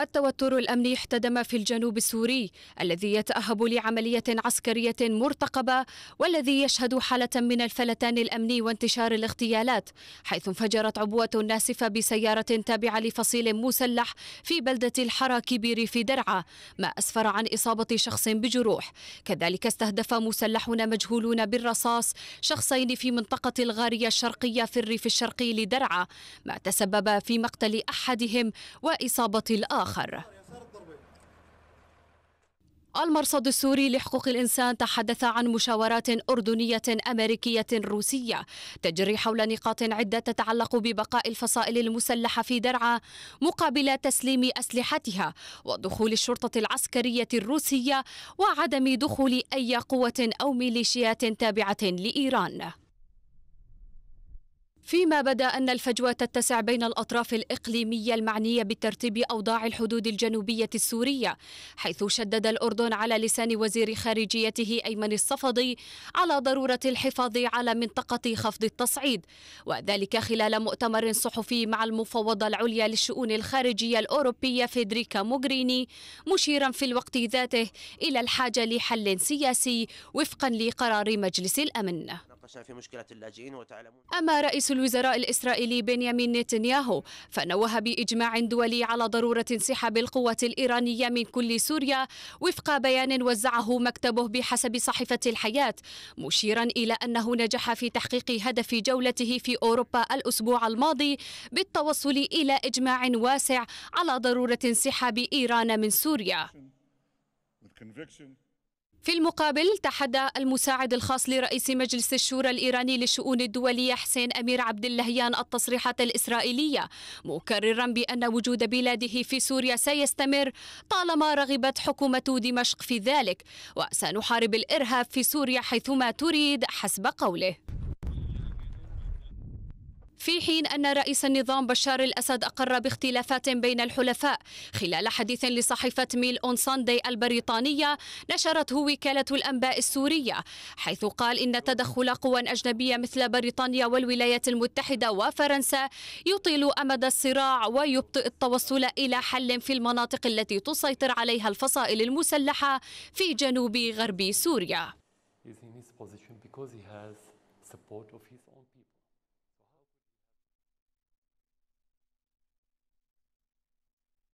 التوتر الأمني احتدم في الجنوب السوري الذي يتأهب لعملية عسكرية مرتقبة والذي يشهد حالة من الفلتان الأمني وانتشار الاغتيالات حيث انفجرت عبوة ناسفة بسيارة تابعة لفصيل مسلح في بلدة الحراك بريف درعا ما أسفر عن إصابة شخص بجروح كذلك استهدف مسلحون مجهولون بالرصاص شخصين في منطقة الغارية الشرقية في الريف الشرقي لدرعا ما تسبب في مقتل أحدهم وإصابة الآخر آخر المرصد السوري لحقوق الإنسان تحدث عن مشاورات أردنية أمريكية روسية تجري حول نقاط عدة تتعلق ببقاء الفصائل المسلحة في درعا مقابل تسليم أسلحتها ودخول الشرطة العسكرية الروسية وعدم دخول أي قوة أو ميليشيات تابعة لإيران فيما بدا ان الفجوه تتسع بين الاطراف الاقليميه المعنيه بترتيب اوضاع الحدود الجنوبيه السوريه حيث شدد الاردن على لسان وزير خارجيته ايمن الصفدي على ضروره الحفاظ على منطقه خفض التصعيد وذلك خلال مؤتمر صحفي مع المفوضه العليا للشؤون الخارجيه الاوروبيه فيدريكا موغريني مشيرا في الوقت ذاته الى الحاجه لحل سياسي وفقا لقرار مجلس الامن عشان في مشكلة اللاجئين وتعلمون أما رئيس الوزراء الإسرائيلي بنيامين نتنياهو فنوه بإجماع دولي على ضرورة انسحاب القوة الإيرانية من كل سوريا وفق بيان وزعه مكتبه بحسب صحيفة الحياة مشيرا إلى أنه نجح في تحقيق هدف جولته في أوروبا الأسبوع الماضي بالتوصل إلى إجماع واسع على ضرورة انسحاب إيران من سوريا. في المقابل تحدى المساعد الخاص لرئيس مجلس الشورى الإيراني للشؤون الدولية حسين أمير عبد اللهيان التصريحات الإسرائيلية مكررا بأن وجود بلاده في سوريا سيستمر طالما رغبت حكومة دمشق في ذلك وسنحارب الإرهاب في سوريا حيثما تريد حسب قوله في حين أن رئيس النظام بشار الأسد أقر باختلافات بين الحلفاء خلال حديث لصحيفة ميل أون ساندي البريطانية نشرته وكالة الأنباء السورية حيث قال إن تدخل قوى أجنبية مثل بريطانيا والولايات المتحدة وفرنسا يطيل أمد الصراع ويبطئ التوصل إلى حل في المناطق التي تسيطر عليها الفصائل المسلحة في جنوب غرب سوريا.